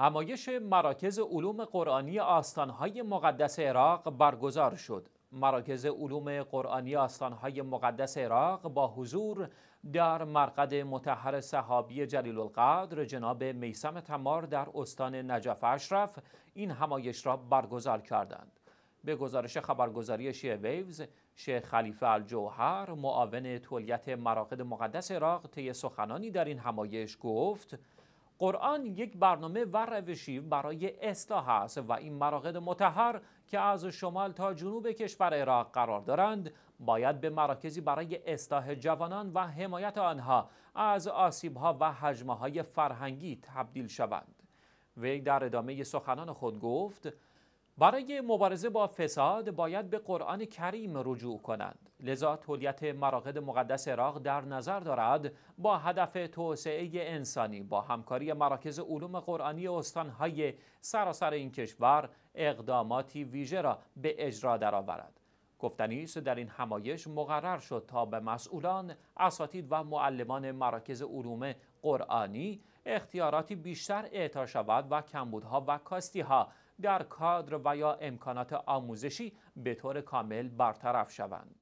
همایش مراکز علوم قرآنی آستانهای مقدس عراق برگزار شد. مراکز علوم قرآنی آستانهای مقدس عراق با حضور در مرقد متحر صحابی جلیل القدر جناب میسم تمار در استان نجف اشرف این همایش را برگزار کردند. به گزارش خبرگزاری شیه ویوز شیخ خلیفه الجوهر معاون تولیت مراقد مقدس عراق طی سخنانی در این همایش گفت قرآن یک برنامه و روشی برای اصلاح است و این مراقد متحر که از شمال تا جنوب کشور عراق قرار دارند باید به مراکزی برای اصلاح جوانان و حمایت آنها از ها و حجمه های فرهنگی تبدیل شوند وی در ادامه سخنان خود گفت برای مبارزه با فساد باید به قرآن کریم رجوع کنند لذا تولیت مراقد مقدس عراق در نظر دارد با هدف توسعه انسانی با همکاری مراکز علوم قرآنی استانهای سراسر این کشور اقداماتی ویژه را به اجرا درآورد گفتنی در این همایش مقرر شد تا به مسئولان، اساتید و معلمان مراکز علوم قرآنی اختیاراتی بیشتر اعطا شود و کمبودها و کاستیها در کادر و یا امکانات آموزشی به طور کامل برطرف شوند.